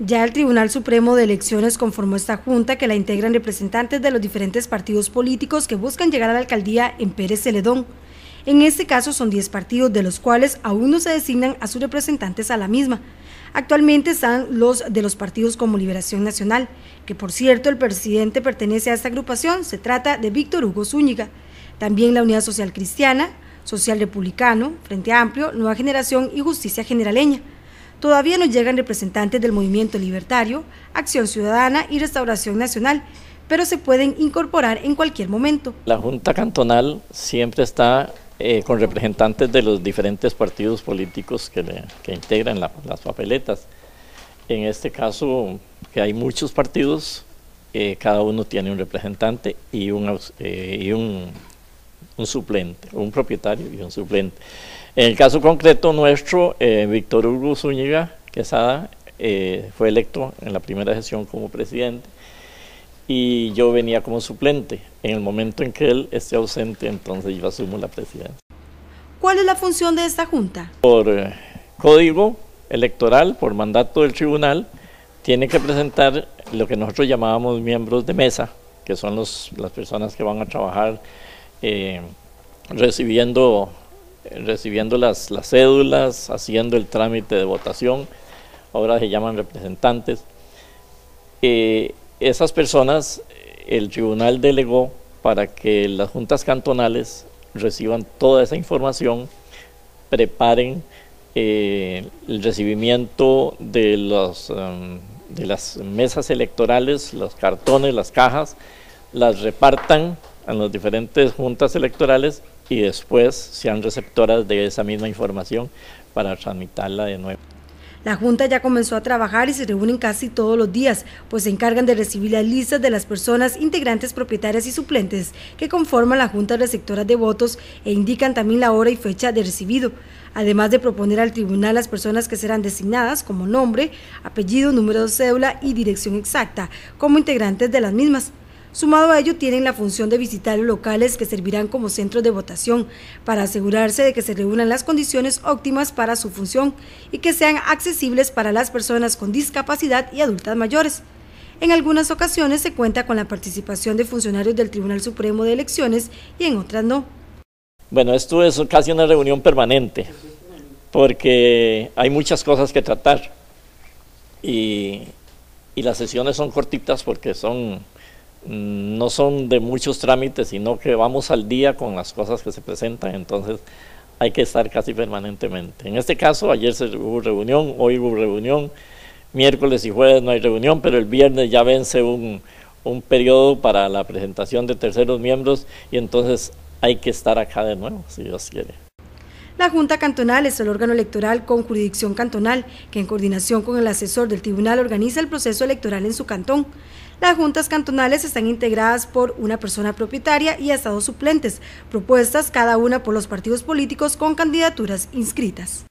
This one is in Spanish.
Ya el Tribunal Supremo de Elecciones conformó esta junta que la integran representantes de los diferentes partidos políticos que buscan llegar a la alcaldía en Pérez Celedón. En este caso son 10 partidos, de los cuales aún no se designan a sus representantes a la misma. Actualmente están los de los partidos como Liberación Nacional, que por cierto el presidente pertenece a esta agrupación, se trata de Víctor Hugo Zúñiga. También la Unidad Social Cristiana, Social Republicano, Frente Amplio, Nueva Generación y Justicia Generaleña todavía no llegan representantes del Movimiento Libertario, Acción Ciudadana y Restauración Nacional, pero se pueden incorporar en cualquier momento. La Junta Cantonal siempre está eh, con representantes de los diferentes partidos políticos que, integran las papeletas. En este caso, que hay muchos partidos, eh, cada uno tiene un representante y un, eh, y un un suplente, un propietario y un suplente. En el caso concreto nuestro, eh, Víctor Hugo Zúñiga Quesada eh, fue electo en la primera sesión como presidente y yo venía como suplente. En el momento en que él esté ausente, entonces yo asumo la presidencia. ¿Cuál es la función de esta junta? Por eh, código electoral, por mandato del tribunal, tiene que presentar lo que nosotros llamábamos miembros de mesa, que son las personas que van a trabajar eh, recibiendo, recibiendo las, las cédulas, haciendo el trámite de votación, ahora se llaman representantes. Eh, esas personas el tribunal delegó para que las juntas cantonales reciban toda esa información, preparen eh, el recibimiento de, los, em, de las mesas electorales, los cartones, las cajas, las repartan en las diferentes juntas electorales y después sean receptoras de esa misma información para transmitirla de nuevo. La Junta ya comenzó a trabajar y se reúnen casi todos los días, pues se encargan de recibir las listas de las personas integrantes propietarias y suplentes que conforman la Junta Receptora de Votos e indican también la hora y fecha de recibido, además de proponer al tribunal las personas que serán designadas como nombre, apellido, número de cédula y dirección exacta como integrantes de las mismas. Sumado a ello, tienen la función de visitar locales que servirán como centros de votación para asegurarse de que se reúnan las condiciones óptimas para su función y que sean accesibles para las personas con discapacidad y adultas mayores. En algunas ocasiones se cuenta con la participación de funcionarios del Tribunal Supremo de Elecciones y en otras no. Bueno, esto es casi una reunión permanente porque hay muchas cosas que tratar y, las sesiones son cortitas porque son no son de muchos trámites, sino que vamos al día con las cosas que se presentan, entonces hay que estar casi permanentemente. En este caso, ayer se hubo reunión, hoy hubo reunión, miércoles y jueves no hay reunión, pero el viernes ya vence un, un periodo para la presentación de terceros miembros y entonces hay que estar acá de nuevo, si Dios quiere. La Junta Cantonal es el órgano electoral con jurisdicción cantonal que en coordinación con el asesor del tribunal organiza el proceso electoral en su cantón. Las juntas cantonales están integradas por una persona propietaria y hasta dos suplentes, propuestas cada una por los partidos políticos con candidaturas inscritas.